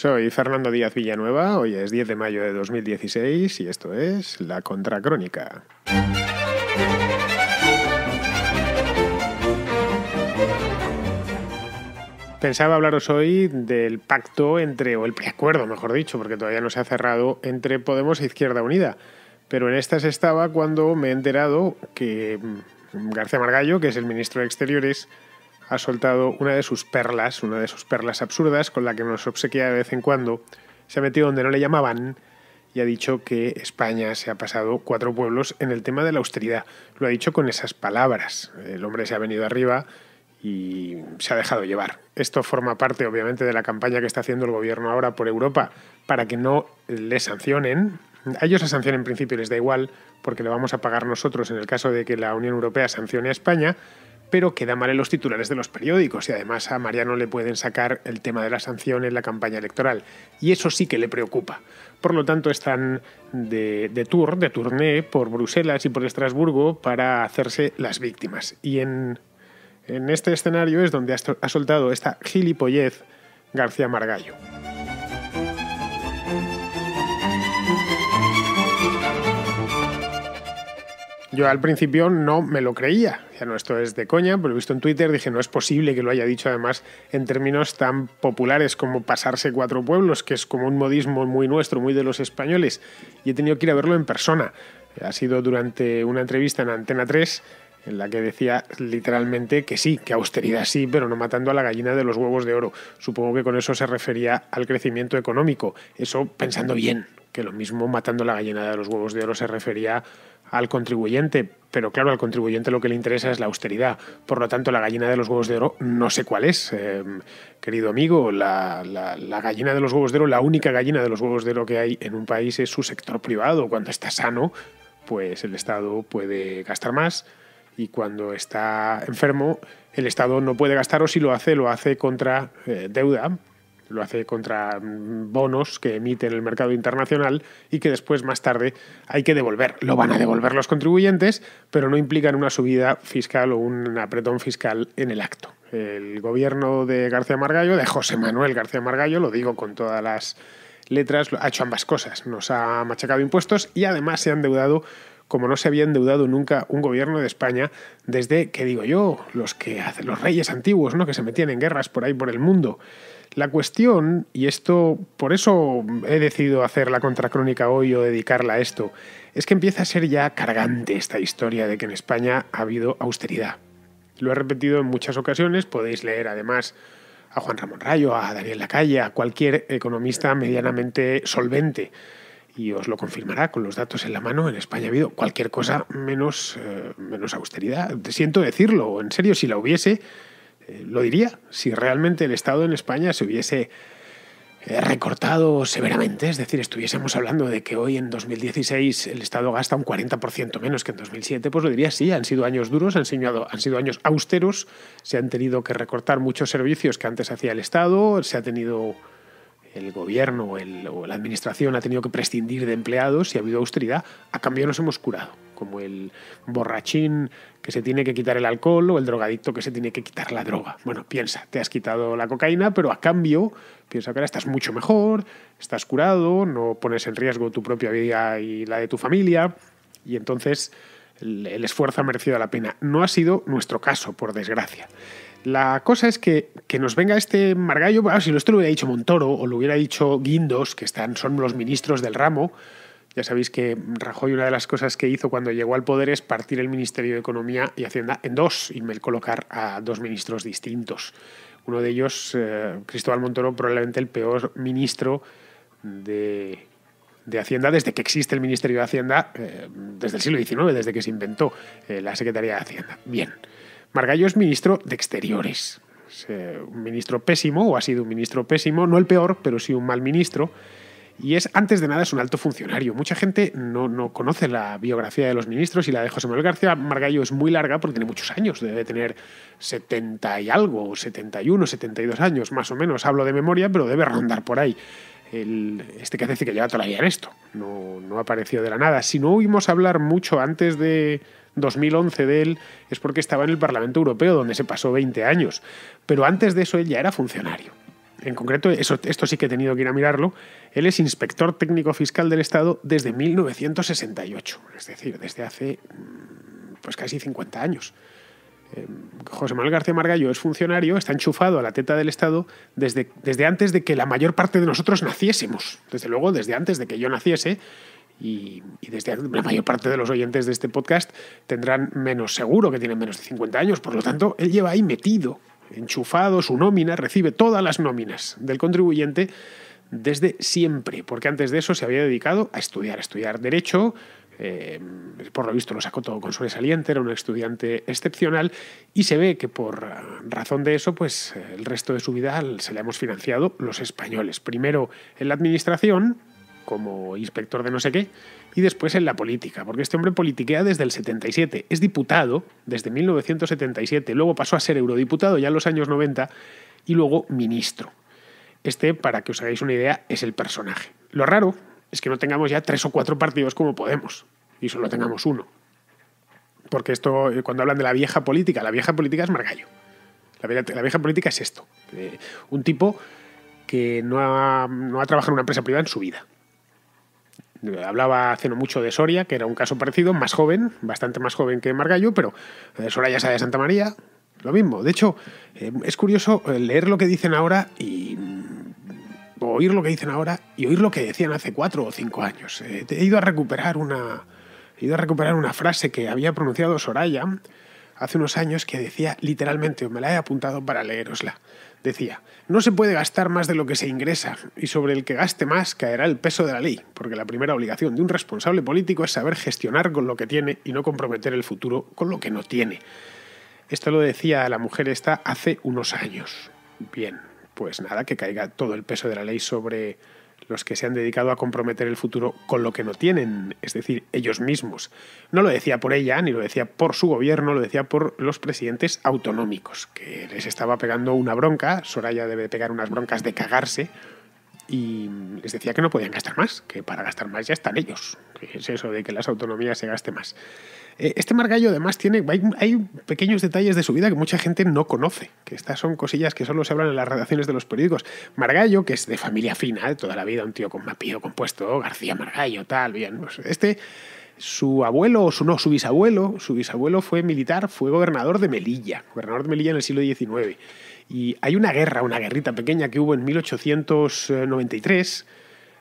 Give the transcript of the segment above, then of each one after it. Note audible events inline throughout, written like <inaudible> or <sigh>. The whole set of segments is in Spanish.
Soy Fernando Díaz Villanueva, hoy es 10 de mayo de 2016 y esto es La Contracrónica. Pensaba hablaros hoy del pacto entre, o el preacuerdo, mejor dicho, porque todavía no se ha cerrado, entre Podemos e Izquierda Unida. Pero en estas estaba cuando me he enterado que mm, García Margallo, que es el ministro de Exteriores, ha soltado una de sus perlas, una de sus perlas absurdas con la que nos obsequia de vez en cuando. Se ha metido donde no le llamaban y ha dicho que España se ha pasado cuatro pueblos en el tema de la austeridad. Lo ha dicho con esas palabras. El hombre se ha venido arriba y se ha dejado llevar. Esto forma parte, obviamente, de la campaña que está haciendo el gobierno ahora por Europa para que no le sancionen. A ellos la sanción en principio les da igual porque le vamos a pagar nosotros en el caso de que la Unión Europea sancione a España, pero queda mal en los titulares de los periódicos y además a Mariano le pueden sacar el tema de la sanción en la campaña electoral. Y eso sí que le preocupa. Por lo tanto, están de, tour, de tourné por Bruselas y por Estrasburgo para hacerse las víctimas. Y en, este escenario es donde ha, ha soltado esta gilipollez García Margallo. Yo al principio no me lo creía, ya no esto es de coña, pero he visto en Twitter, dije no es posible que lo haya dicho además en términos tan populares como pasarse cuatro pueblos, que es como un modismo muy nuestro, muy de los españoles, y he tenido que ir a verlo en persona. Ha sido durante una entrevista en Antena 3 en la que decía literalmente que sí, que austeridad sí, pero no matando a la gallina de los huevos de oro. Supongo que con eso se refería al crecimiento económico, eso pensando bien, que lo mismo matando la gallina de los huevos de oro se refería al contribuyente, pero claro, al contribuyente lo que le interesa es la austeridad. Por lo tanto, la gallina de los huevos de oro no sé cuál es, eh, querido amigo. La, gallina de los huevos de oro, la única gallina de los huevos de oro que hay en un país es su sector privado. Cuando está sano, pues el Estado puede gastar más y cuando está enfermo, el Estado no puede gastar o si lo hace, lo hace contra eh, deuda lo hace contra mm, bonos que emite en el mercado internacional y que después más tarde hay que devolver. Lo van a devolver los contribuyentes, pero no implican una subida fiscal o un apretón fiscal en el acto. El gobierno de García Margallo, de José Manuel García Margallo, lo digo con todas las letras, ha hecho ambas cosas. Nos ha machacado impuestos y además se ha endeudado como no se había endeudado nunca un gobierno de España desde, que digo yo, los que los reyes antiguos, ¿no? que se metían en guerras por ahí por el mundo. La cuestión, y esto por eso he decidido hacer la contracrónica hoy o dedicarla a esto, es que empieza a ser ya cargante esta historia de que en España ha habido austeridad. Lo he repetido en muchas ocasiones, podéis leer además a Juan Ramón Rayo, a Daniel Lacalle, a cualquier economista medianamente solvente. Y os lo confirmará con los datos en la mano, en España ha habido cualquier cosa menos, eh, menos austeridad. Siento decirlo, en serio, si la hubiese, eh, lo diría, si realmente el Estado en España se hubiese eh, recortado severamente, es decir, estuviésemos hablando de que hoy en 2016 el Estado gasta un 40% menos que en 2007, pues lo diría sí, han sido años duros, han sido, han sido años austeros, se han tenido que recortar muchos servicios que antes hacía el Estado, se ha tenido el gobierno o, la administración ha tenido que prescindir de empleados y ha habido austeridad, a cambio nos hemos curado, como el borrachín que se tiene que quitar el alcohol o el drogadicto que se tiene que quitar la droga. Bueno, piensa, te has quitado la cocaína, pero a cambio, piensa que ahora estás mucho mejor, estás curado, no pones en riesgo tu propia vida y la de tu familia, y entonces el esfuerzo ha merecido la pena. No ha sido nuestro caso, por desgracia. La cosa es que, que nos venga este Margallo, si no esto lo hubiera dicho Montoro o lo hubiera dicho Guindos, que están, son los ministros del ramo, ya sabéis que Rajoy una de las cosas que hizo cuando llegó al poder es partir el Ministerio de Economía y Hacienda en dos y colocar a dos ministros distintos. Uno de ellos, eh, Cristóbal Montoro, probablemente el peor ministro de, Hacienda desde que existe el Ministerio de Hacienda, eh, desde el siglo XIX, desde que se inventó eh, la Secretaría de Hacienda. Bien. Margallo es ministro de Exteriores. un ministro pésimo, o ha sido un ministro pésimo, no el peor, pero sí un mal ministro. Y es, antes de nada, es un alto funcionario. Mucha gente no, conoce la biografía de los ministros y la de José Manuel García Margallo es muy larga porque tiene muchos años. Debe tener 70 y algo, 71, 72 años, más o menos. Hablo de memoria, pero debe rondar por ahí. este que hace que lleva toda la vida en esto. No, no aparecido de la nada. Si no oímos hablar mucho antes de, 2011 de él es porque estaba en el Parlamento Europeo, donde se pasó 20 años. Pero antes de eso él ya era funcionario. En concreto, eso, esto sí que he tenido que ir a mirarlo, él es inspector técnico fiscal del Estado desde 1968, es decir, desde hace mm, pues casi 50 años. Eh, José Manuel García Margallo es funcionario, está enchufado a la teta del Estado desde, desde antes de que la mayor parte de nosotros naciésemos, desde luego desde antes de que yo naciese y, desde la mayor parte de los oyentes de este podcast tendrán menos seguro que tienen menos de 50 años, por lo tanto, él lleva ahí metido, enchufado su nómina, recibe todas las nóminas del contribuyente desde siempre, porque antes de eso se había dedicado a estudiar, a estudiar derecho, eh, por lo visto lo sacó todo con sobresaliente, era un estudiante excepcional y se ve que por razón de eso, pues el resto de su vida se le hemos financiado los españoles. Primero en la administración, como inspector de no sé qué, y después en la política, porque este hombre politiquea desde el 77, es diputado desde 1977, luego pasó a ser eurodiputado ya en los años 90 y luego ministro. Este, para que os hagáis una idea, es el personaje. Lo raro es que no tengamos ya tres o cuatro partidos como Podemos y solo tengamos uno. Porque esto, eh, cuando hablan de la vieja política, la vieja política es Margallo. La vieja, la vieja política es esto. un tipo que no no ha trabajado en una empresa privada en su vida. Hablaba hace no mucho de Soria, que era un caso parecido, más joven, bastante más joven que Margallo, pero eh, Soraya ya sabe de Santa María, lo mismo. De hecho, eh, es curioso eh, leer lo que dicen ahora y mm, oír lo que dicen ahora y oír lo que decían hace cuatro o cinco años. he ido a recuperar una, he ido a recuperar una frase que había pronunciado Soraya hace unos años que decía literalmente, me la he apuntado para leerosla. Decía, no se puede gastar más de lo que se ingresa y sobre el que gaste más caerá el peso de la ley, porque la primera obligación de un responsable político es saber gestionar con lo que tiene y no comprometer el futuro con lo que no tiene. Esto lo decía la mujer esta hace unos años. Bien, pues nada, que caiga todo el peso de la ley sobre los que se han dedicado a comprometer el futuro con lo que no tienen, es decir, ellos mismos. No lo decía por ella, ni lo decía por su gobierno, lo decía por los presidentes autonómicos, que les estaba pegando una bronca, Soraya debe pegar unas broncas de cagarse y les decía que no podían gastar más, que para gastar más ya están ellos, que es eso de que las autonomías se gaste más. Eh, este margallo además tiene, hay, pequeños detalles de su vida que mucha gente no conoce, que estas son cosillas que solo se hablan en las redacciones de los periódicos. Margallo, que es de familia fina, toda la vida, un tío con mapío compuesto, García Margallo, tal, bien, pues este... Su abuelo, o su, no, su bisabuelo, su bisabuelo fue militar, fue gobernador de Melilla, gobernador de Melilla en el siglo XIX. Y hay una guerra, una guerrita pequeña que hubo en 1893,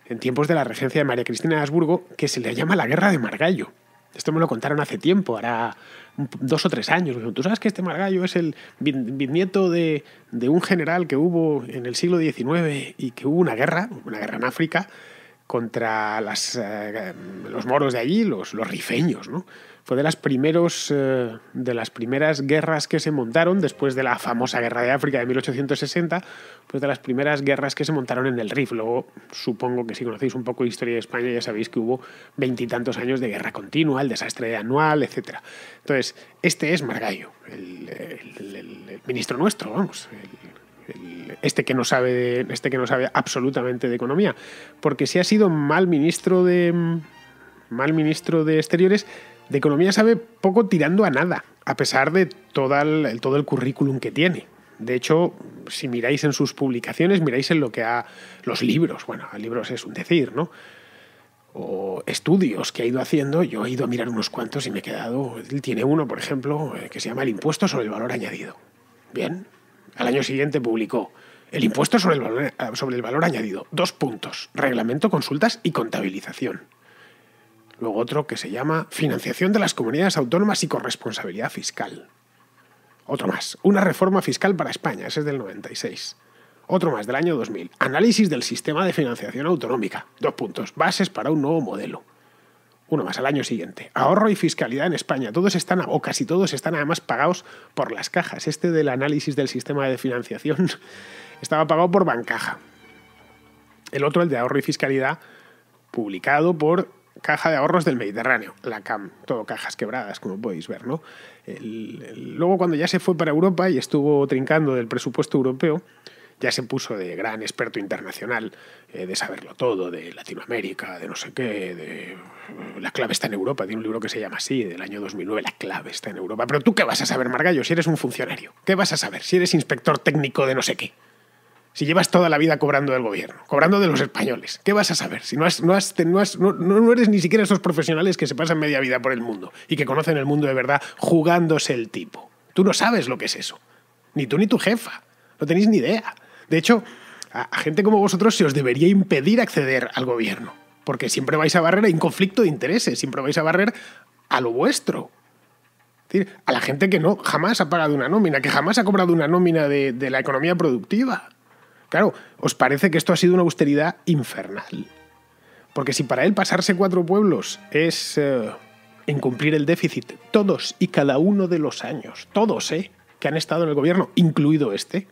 en tiempos de la regencia de María Cristina de Habsburgo, que se le llama la Guerra de Margallo. Esto me lo contaron hace tiempo, hará dos o tres años. Tú sabes que este Margallo es el bisnieto de, un general que hubo en el siglo XIX y que hubo una guerra, una guerra en África, contra eh, los moros de allí, los, los rifeños, ¿no? de las, primeros, eh, de las primeras guerras que se montaron después de la famosa Guerra de África de 1860, pues de las primeras guerras que se montaron en el RIF. Luego, supongo que si conocéis un poco de historia de España, ya sabéis que hubo veintitantos años de guerra continua, el desastre anual, etc. Entonces, este es Margallo, el, ministro nuestro, vamos, este que no sabe este que no sabe absolutamente de economía porque si ha sido mal ministro de mm, mal ministro de exteriores de economía sabe poco tirando a nada, a pesar de todo el, todo el currículum que tiene. De hecho, si miráis en sus publicaciones, miráis en lo que ha. los libros, bueno, libros es un decir, ¿no? O estudios que ha ido haciendo, yo he ido a mirar unos cuantos y me he quedado. Él tiene uno, por ejemplo, eh, que se llama El impuesto sobre el valor añadido. Bien. Al año siguiente publicó El impuesto sobre el sobre el valor añadido. Dos puntos. Reglamento, consultas y contabilización. Luego otro que se llama Financiación de las Comunidades Autónomas y Corresponsabilidad Fiscal. Otro más, Una Reforma Fiscal para España, ese es del 96. Otro más, del año 2000, Análisis del Sistema de Financiación Autonómica, dos puntos, bases para un nuevo modelo. Uno más, al año siguiente, Ahorro y Fiscalidad en España, todos están, o casi todos están además pagados por las cajas. Este del análisis del sistema de financiación <laughs> estaba pagado por Bancaja. El otro, el de Ahorro y Fiscalidad, publicado por Caja de Ahorros del Mediterráneo, la CAM, todo cajas quebradas, como podéis ver. ¿no? luego cuando ya se fue para Europa y estuvo trincando del presupuesto europeo, ya se puso de gran experto internacional, eh, de saberlo todo, de Latinoamérica, de no sé qué, de La clave está en Europa, tiene un libro que se llama así, del año 2009, La clave está en Europa. Pero tú qué vas a saber, Margallo, si eres un funcionario, ¿qué vas a saber si eres inspector técnico de no sé qué? si llevas toda la vida cobrando del gobierno, cobrando de los españoles? ¿Qué vas a saber si no, no, no, eres ni siquiera esos profesionales que se pasan media vida por el mundo y que conocen el mundo de verdad jugándose el tipo? Tú no sabes lo que es eso. Ni tú ni tu jefa. No tenéis ni idea. De hecho, a, gente como vosotros se os debería impedir acceder al gobierno. Porque siempre vais a barrer en conflicto de intereses, siempre vais a barrer a lo vuestro, a la gente que no jamás ha pagado una nómina, que jamás ha cobrado una nómina de la economía productiva. Claro, os parece que esto ha sido una austeridad infernal. Porque si para él pasarse cuatro pueblos es eh, incumplir el déficit todos y cada uno de los años, todos, ¿eh? Que han estado en el gobierno, incluido este.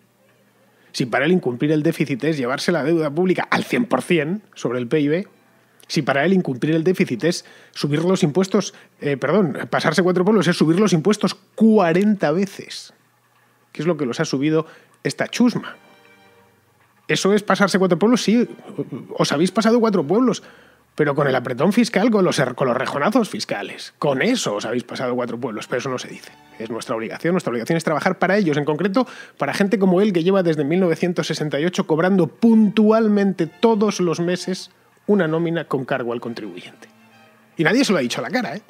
Si para él incumplir el déficit es llevarse la deuda pública al 100% sobre el PIB, si para él incumplir el déficit es subir los impuestos, eh, perdón, pasarse cuatro pueblos es subir los impuestos 40 veces, que es lo que los ha subido esta chusma. ¿Eso es pasarse cuatro pueblos? Sí, os habéis pasado cuatro pueblos, pero con el apretón fiscal, con los, er, con los rejonazos fiscales. Con eso os habéis pasado cuatro pueblos, pero eso no se dice. Es nuestra obligación, nuestra obligación es trabajar para ellos, en concreto para gente como él que lleva desde 1968 cobrando puntualmente todos los meses una nómina con cargo al contribuyente. Y nadie se lo ha dicho a la cara, ¿eh?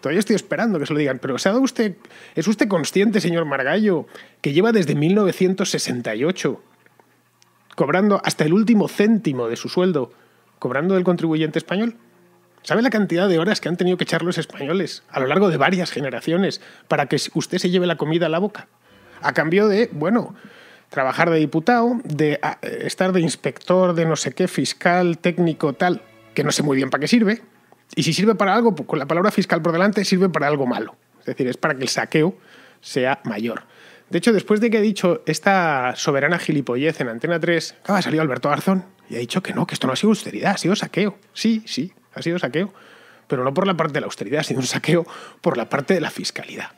Todavía estoy esperando que se lo digan, pero ¿se ha usted, ¿es usted consciente, señor Margallo, que lleva desde 1968 cobrando hasta el último céntimo de su sueldo, cobrando del contribuyente español. ¿Sabe la cantidad de horas que han tenido que echar los españoles a lo largo de varias generaciones para que usted se lleve la comida a la boca? A cambio de, bueno, trabajar de diputado, de ah, eh, estar de inspector de no sé qué, fiscal, técnico, tal, que no sé muy bien para qué sirve. Y si sirve para algo, pues con la palabra fiscal por delante, sirve para algo malo. Es decir, es para que el saqueo sea mayor. De hecho, después de que ha dicho esta soberana gilipollez en Antena 3, acaba de salir Alberto Arzón y ha dicho que no, que esto no ha sido austeridad, ha sido saqueo. Sí, sí, ha sido saqueo. Pero no por la parte de la austeridad, ha sido un saqueo por la parte de la fiscalidad.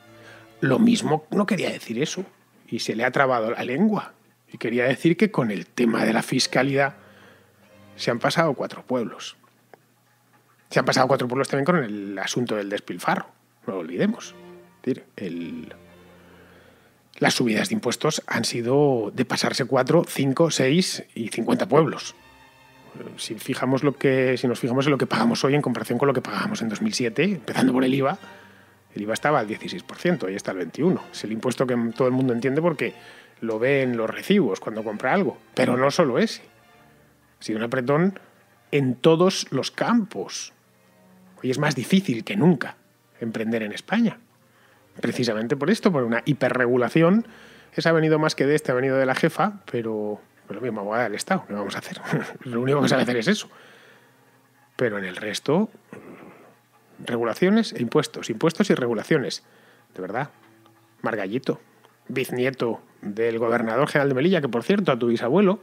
Lo mismo no quería decir eso y se le ha trabado la lengua. Y quería decir que con el tema de la fiscalidad se han pasado cuatro pueblos. Se han pasado cuatro pueblos también con el asunto del despilfarro, no lo olvidemos. decir, el las subidas de impuestos han sido de pasarse 4, 5, 6 y 50 pueblos. Si, nos fijamos en lo que pagamos hoy en comparación con lo que pagábamos en 2007, empezando por el IVA, el IVA estaba al 16%, ahí está el 21%. Es el impuesto que todo el mundo entiende porque lo ve en los recibos cuando compra algo, pero no solo ese, sido un apretón en todos los campos. Hoy es más difícil que nunca emprender en España precisamente por esto, por una hiperregulación. Esa ha venido más que de este, ha venido de la jefa, pero es lo mismo, dar del Estado, ¿qué vamos a hacer? <laughs> lo único que a hacer es eso. Pero en el resto, regulaciones e impuestos, impuestos y regulaciones. De verdad, Margallito, bisnieto del gobernador general de Melilla, que por cierto, a tu bisabuelo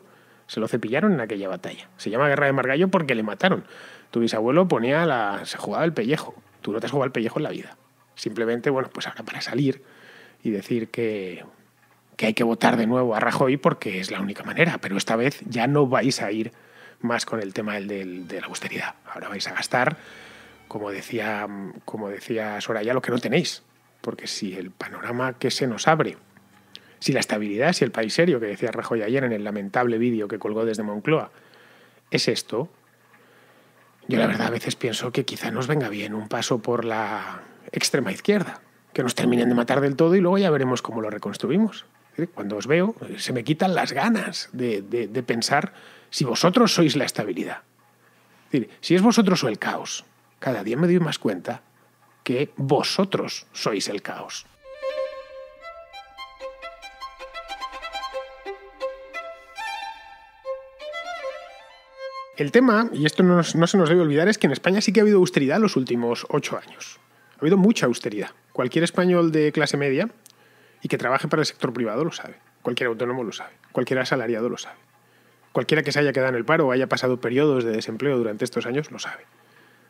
se lo cepillaron en aquella batalla. Se llama Guerra de Margallo porque le mataron. Tu bisabuelo ponía la... se jugaba el pellejo. Tú no te has jugado el pellejo en la vida. Simplemente, bueno, pues ahora para salir y decir que, hay que votar de nuevo a Rajoy porque es la única manera, pero esta vez ya no vais a ir más con el tema del, de la austeridad. Ahora vais a gastar, como decía, como decía Soraya, lo que no tenéis, porque si el panorama que se nos abre, si la estabilidad, si el país serio que decía Rajoy ayer en el lamentable vídeo que colgó desde Moncloa, es esto, yo la verdad a veces pienso que quizá nos venga bien un paso por la extrema izquierda, que nos terminen de matar del todo y luego ya veremos cómo lo reconstruimos. Cuando os veo, eh, se me quitan las ganas de, pensar si vosotros sois la estabilidad. si es vosotros o el caos, cada día me doy más cuenta que vosotros sois el caos. El tema, y esto no, no, se nos debe olvidar, es que en España sí que ha habido austeridad los últimos ocho años. Ha habido mucha austeridad. Cualquier español de clase media y que trabaje para el sector privado lo sabe. Cualquier autónomo lo sabe. Cualquier asalariado lo sabe. Cualquiera que se haya quedado en el paro o haya pasado periodos de desempleo durante estos años lo sabe.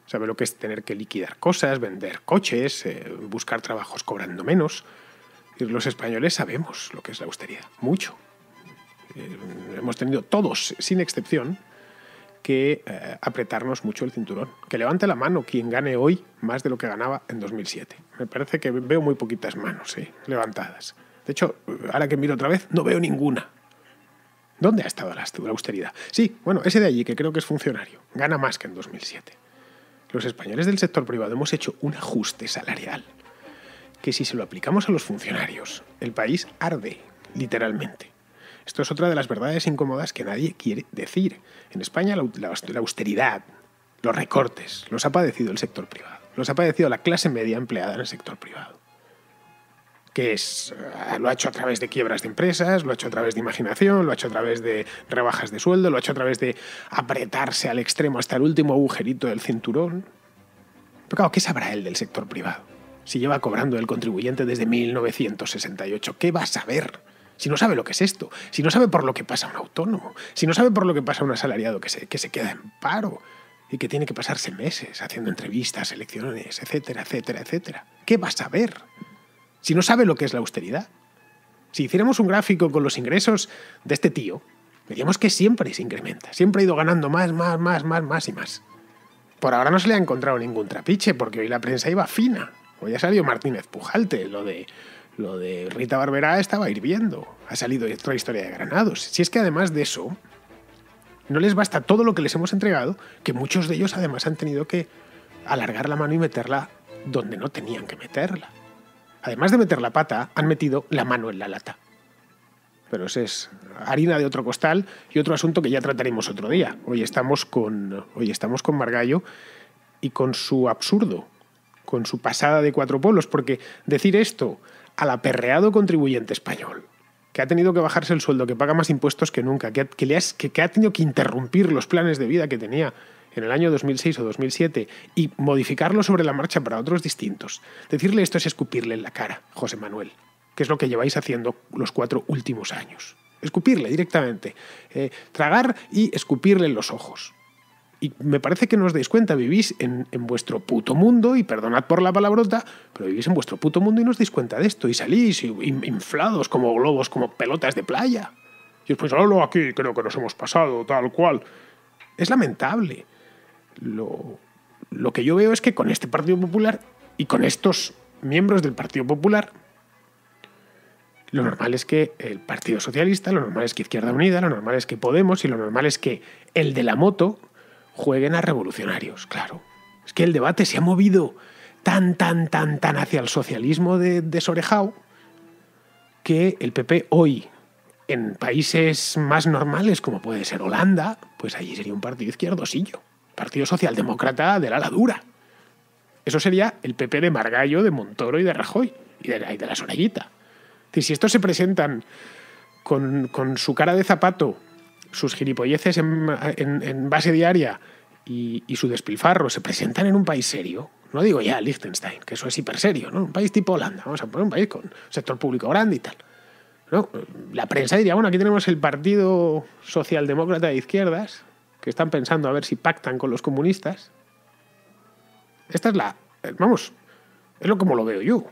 Sabe lo que es tener que liquidar cosas, vender coches, eh, buscar trabajos cobrando menos. Y los españoles sabemos lo que es la austeridad. Mucho. Eh, hemos tenido todos, sin excepción, que eh, apretarnos mucho el cinturón. Que levante la mano quien gane hoy más de lo que ganaba en 2007. Me parece que veo muy poquitas manos levantadas. De hecho, ahora que miro otra vez, no veo ninguna. ¿Dónde ha estado la austeridad? Sí, bueno, ese de allí, que creo que es funcionario, gana más que en 2007. Los españoles del sector privado hemos hecho un ajuste salarial que si se lo aplicamos a los funcionarios, el país arde, literalmente. Esto es otra de las verdades incómodas que nadie quiere decir. En España la, austeridad, los recortes, los ha padecido el sector privado, los ha padecido la clase media empleada en el sector privado, que es, eh, lo ha hecho a través de quiebras de empresas, lo ha hecho a través de imaginación, lo ha hecho a través de rebajas de sueldo, lo ha hecho a través de apretarse al extremo hasta el último agujerito del cinturón. Pero claro, ¿qué sabrá él del sector privado? Si lleva cobrando el contribuyente desde 1968, ¿qué va a saber? si no sabe lo que es esto, si no sabe por lo que pasa un autónomo, si no sabe por lo que pasa un asalariado que se, que se queda en paro y que tiene que pasarse meses haciendo entrevistas, elecciones, etcétera, etcétera, etcétera. ¿Qué va a saber si no sabe lo que es la austeridad? Si hiciéramos un gráfico con los ingresos de este tío, veríamos que siempre se incrementa, siempre ha ido ganando más, más, más, más, más y más. Por ahora no se le ha encontrado ningún trapiche porque hoy la prensa iba fina. Hoy ha salido Martínez Pujalte, lo de lo de Rita Barberá estaba hirviendo. Ha salido otra historia de granados. Si es que además de eso, no les basta todo lo que les hemos entregado, que muchos de ellos además han tenido que alargar la mano y meterla donde no tenían que meterla. Además de meter la pata, han metido la mano en la lata. Pero eso es harina de otro costal y otro asunto que ya trataremos otro día. Hoy estamos con, hoy estamos con Margallo y con su absurdo, con su pasada de cuatro polos, porque decir esto al aperreado contribuyente español, que ha tenido que bajarse el sueldo, que paga más impuestos que nunca, que, le que, ha tenido que interrumpir los planes de vida que tenía en el año 2006 o 2007 y modificarlo sobre la marcha para otros distintos. Decirle esto es escupirle en la cara, José Manuel, que es lo que lleváis haciendo los cuatro últimos años. Escupirle directamente, eh, tragar y escupirle en los ojos y me parece que no os dais cuenta, vivís en, vuestro puto mundo, y perdonad por la palabrota, pero vivís en vuestro puto mundo y no os cuenta de esto, y salís inflados como globos, como pelotas de playa. Y después, hablo aquí, creo que nos hemos pasado, tal cual. Es lamentable. Lo, lo que yo veo es que con este Partido Popular y con estos miembros del Partido Popular, lo normal es que el Partido Socialista, lo normal es que Izquierda Unida, lo normal es que Podemos y lo normal es que el de la moto, jueguen a revolucionarios, claro. Es que el debate se ha movido tan, tan, tan, tan hacia el socialismo de, de que el PP hoy, en países más normales como puede ser Holanda, pues allí sería un partido izquierdosillo, partido socialdemócrata de la Ladura. Eso sería el PP de Margallo, de Montoro y de Rajoy, y de, la Sorellita. Si estos se presentan con, con su cara de zapato sus gilipolleces en, base diaria y, su despilfarro se presentan en un país serio, no digo ya Liechtenstein, que eso es hiper serio, ¿no? Un país tipo Holanda, vamos a poner un país con sector público grande y tal. La prensa diría, bueno, aquí tenemos el Partido Socialdemócrata de Izquierdas, que están pensando a ver si pactan con los comunistas. Esta es la, vamos, es lo como lo veo yo.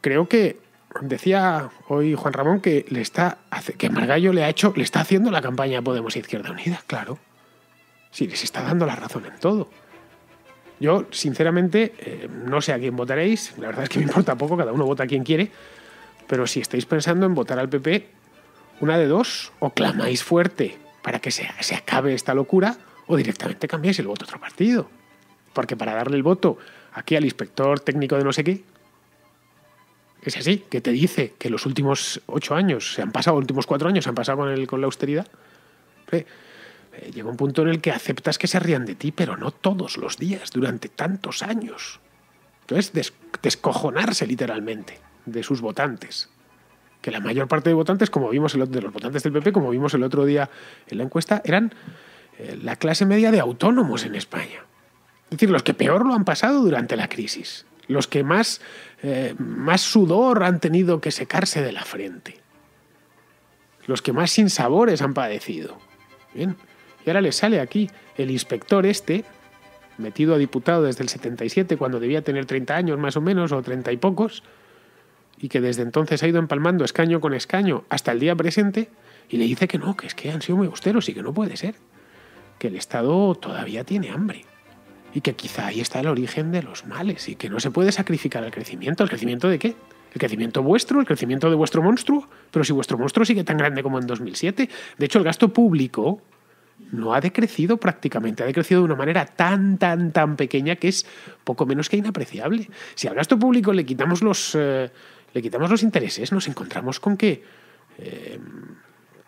Creo que decía hoy Juan Ramón que le está que Margallo le ha hecho le está haciendo la campaña a Podemos Izquierda Unida, claro. Sí, les está dando la razón en todo. Yo, sinceramente, eh, no sé a quién votaréis, la verdad es que me importa poco, cada uno vota a quien quiere, pero si estáis pensando en votar al PP, una de dos, o clamáis fuerte para que se, se acabe esta locura, o directamente cambiáis el voto a otro partido. Porque para darle el voto aquí al inspector técnico de no sé qué, es así, que te dice que los últimos ocho años se han pasado, los últimos cuatro años se han pasado con, la austeridad, eh, llega un punto en el que aceptas que se rían de ti, pero no todos los días, durante tantos años. Entonces, descojonarse literalmente de sus votantes. Que la mayor parte de votantes, como vimos el, de los votantes del PP, como vimos el otro día en la encuesta, eran eh, la clase media de autónomos en España. Es decir, los que peor lo han pasado durante la crisis los que más, eh, más sudor han tenido que secarse de la frente, los que más sinsabores han padecido. Bien, y ahora le sale aquí el inspector este, metido a diputado desde el 77, cuando debía tener 30 años más o menos, o 30 y pocos, y que desde entonces ha ido empalmando escaño con escaño hasta el día presente, y le dice que no, que es que han sido muy austeros y que no puede ser, que el Estado todavía tiene hambre y que quizá ahí está el origen de los males y que no se puede sacrificar el crecimiento. ¿El crecimiento de qué? ¿El crecimiento vuestro? ¿El crecimiento de vuestro monstruo? Pero si vuestro monstruo sigue tan grande como en 2007. De hecho, el gasto público no ha decrecido prácticamente, ha decrecido de una manera tan, tan, tan pequeña que es poco menos que inapreciable. Si al gasto público le quitamos los, eh, le quitamos los intereses, nos encontramos con que... Eh,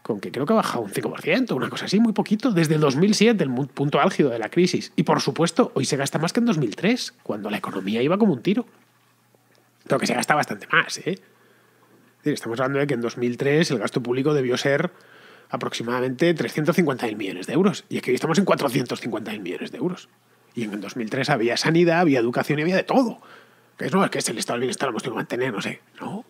con que creo que ha bajado un 5%, una cosa así, muy poquito, desde el 2007, el punto álgido de la crisis. Y por supuesto, hoy se gasta más que en 2003, cuando la economía iba como un tiro. Pero que se gasta bastante más, ¿eh? Estamos hablando de que en 2003 el gasto público debió ser aproximadamente 350.000 millones de euros. Y aquí estamos en 450.000 millones de euros. Y en 2003 había sanidad, había educación y había de todo. Que es, no, que es el estado del bienestar, lo hemos tenido que mantener, no sé. No.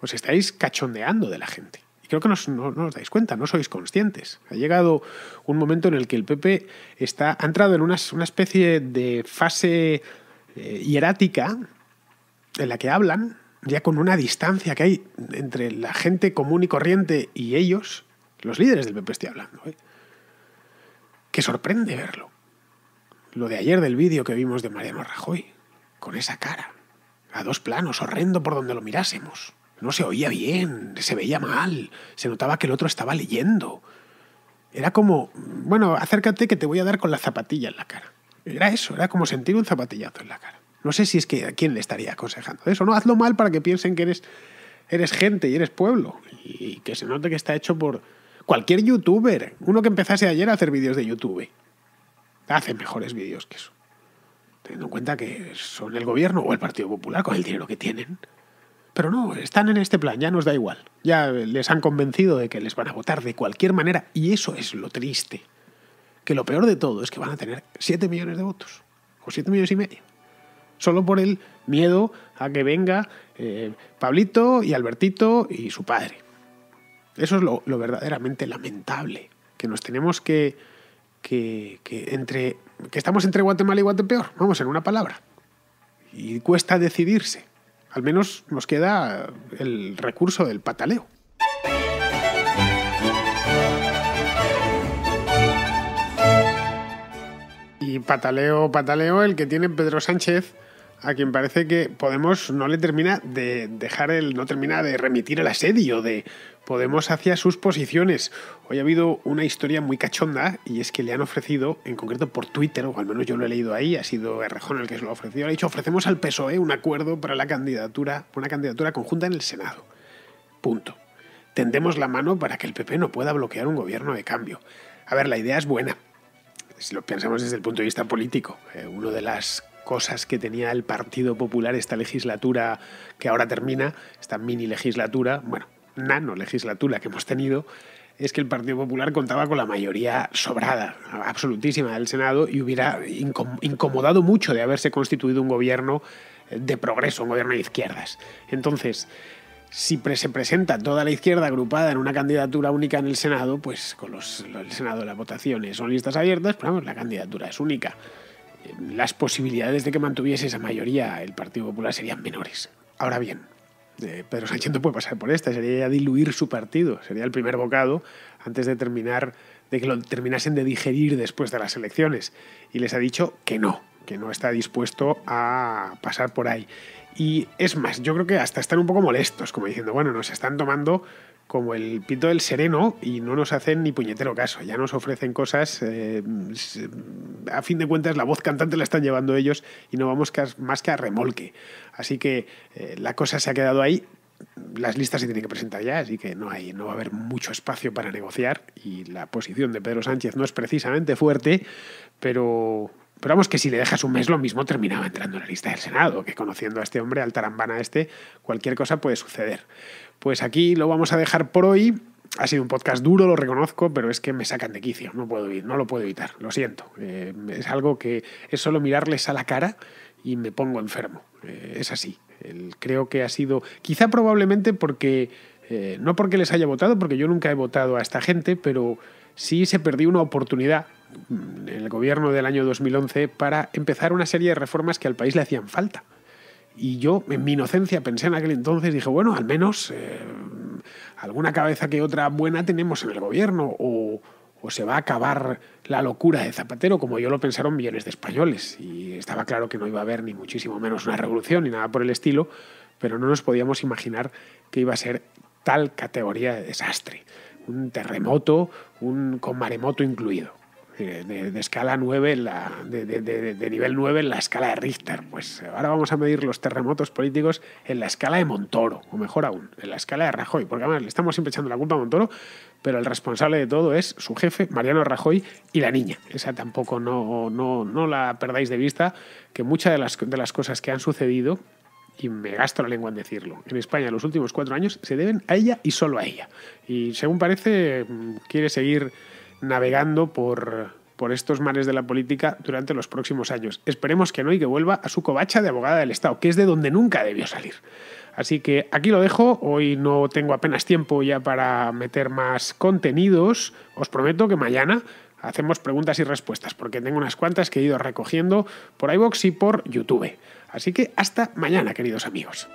Os estáis cachondeando de la gente creo que no, os dais cuenta, no sois conscientes. Ha llegado un momento en el que el PP está, ha entrado en una, una especie de fase eh, hierática en la que hablan, ya con una distancia que hay entre la gente común y corriente y ellos, los líderes del PP estoy hablando. ¿eh? Que sorprende verlo. Lo de ayer del vídeo que vimos de Mariano Rajoy, con esa cara, a dos planos, horrendo por donde lo mirásemos. No se oía bien, se veía mal, se notaba que el otro estaba leyendo. Era como, bueno, acércate que te voy a dar con la zapatilla en la cara. Era eso, era como sentir un zapatillazo en la cara. No sé si es que a quién le estaría aconsejando eso, ¿no? Hazlo mal para que piensen que eres, eres gente y eres pueblo. Y que se note que está hecho por cualquier youtuber. Uno que empezase ayer a hacer vídeos de YouTube. Hace mejores vídeos que eso. Teniendo en cuenta que son el gobierno o el Partido Popular con el dinero que tienen. Pero no, están en este plan, ya nos da igual. Ya les han convencido de que les van a votar de cualquier manera y eso es lo triste. Que lo peor de todo es que van a tener 7 millones de votos, o 7 millones y medio. Solo por el miedo a que venga eh, Pablito y Albertito y su padre. Eso es lo, verdaderamente lamentable, que nos tenemos que, que, entre, que estamos entre Guatemala y peor. vamos, en una palabra. Y cuesta decidirse al menos nos queda el recurso del pataleo. Y pataleo, pataleo, el que tiene Pedro Sánchez a quien parece que Podemos no le termina de dejar el, no termina de remitir el asedio de Podemos hacia sus posiciones. Hoy ha habido una historia muy cachonda y es que le han ofrecido, en concreto por Twitter, o al menos yo lo he leído ahí, ha sido Errejón el que se lo ha ofrecido, ha dicho ofrecemos al PSOE un acuerdo para la candidatura, una candidatura conjunta en el Senado. Punto. Tendemos la mano para que el PP no pueda bloquear un gobierno de cambio. A ver, la idea es buena, si lo pensamos desde el punto de vista político, eh, uno de las cosas que tenía el Partido Popular esta legislatura que ahora termina, esta mini legislatura, bueno, nano legislatura que hemos tenido, es que el Partido Popular contaba con la mayoría sobrada, absolutísima del Senado y hubiera incomodado mucho de haberse constituido un gobierno de progreso, un gobierno de izquierdas. Entonces, si se presenta toda la izquierda agrupada en una candidatura única en el Senado, pues con el Senado las votaciones son listas abiertas, pero la candidatura es única las posibilidades de que mantuviese esa mayoría el Partido Popular serían menores. Ahora bien, eh, Pedro Sánchez no puede pasar por esta, sería ya diluir su partido, sería el primer bocado antes de terminar de que lo terminasen de digerir después de las elecciones. Y les ha dicho que no, que no está dispuesto a pasar por ahí. Y es más, yo creo que hasta están un poco molestos, como diciendo, bueno, nos están tomando como el pito del sereno y no nos hacen ni puñetero caso. Ya nos ofrecen cosas. Eh, a fin de cuentas, la voz cantante la están llevando ellos y no vamos más que a remolque. Así que eh, la cosa se ha quedado ahí. Las listas se tienen que presentar ya, así que no, hay, no va a haber mucho espacio para negociar. Y la posición de Pedro Sánchez no es precisamente fuerte, pero pero vamos que si le dejas un mes lo mismo terminaba entrando en la lista del Senado, que conociendo a este hombre, al tarambana este, cualquier cosa puede suceder. Pues aquí lo vamos a dejar por hoy. Ha sido un podcast duro, lo reconozco, pero es que me sacan de quicio, no puedo no lo puedo evitar, lo siento. Eh, es algo que es solo mirarles a la cara y me pongo enfermo. Eh, es así. creo que ha sido, quizá probablemente porque, eh, no porque les haya votado, porque yo nunca he votado a esta gente, pero sí se perdió una oportunidad mm, en el gobierno del año 2011 para empezar una serie de reformas que al país le hacían falta. Y yo, en mi inocencia, pensé en aquel entonces, dije, bueno, al menos eh, alguna cabeza que otra buena tenemos en el gobierno, o, se va a acabar la locura de Zapatero, como yo lo pensaron millones de españoles. Y estaba claro que no iba a haber ni muchísimo menos una revolución ni nada por el estilo, pero no nos podíamos imaginar que iba a ser tal categoría de desastre. Un terremoto, un, con maremoto incluido de, escala 9 de, nivel 9 en la escala de Richter. Pues eh, ahora vamos a medir los terremotos políticos en la escala de Montoro, o mejor aún, en la escala de Rajoy, porque además le estamos siempre echando la culpa a Montoro, pero el responsable de todo es su jefe, Mariano Rajoy, y la niña. Esa tampoco no, no, la perdáis de vista, que muchas de las, de las cosas que han sucedido y me gasto la lengua en decirlo, en España en los últimos cuatro años se deben a ella y solo a ella. Y según parece, mm, quiere seguir navegando por, por estos mares de la política durante los próximos años. Esperemos que no y que vuelva a su covacha de abogada del Estado, que es de donde nunca debió salir. Así que aquí lo dejo, hoy no tengo apenas tiempo ya para meter más contenidos, os prometo que mañana hacemos preguntas y respuestas, porque tengo unas cuantas que he ido recogiendo por iVox y por YouTube. Así que hasta mañana, queridos amigos.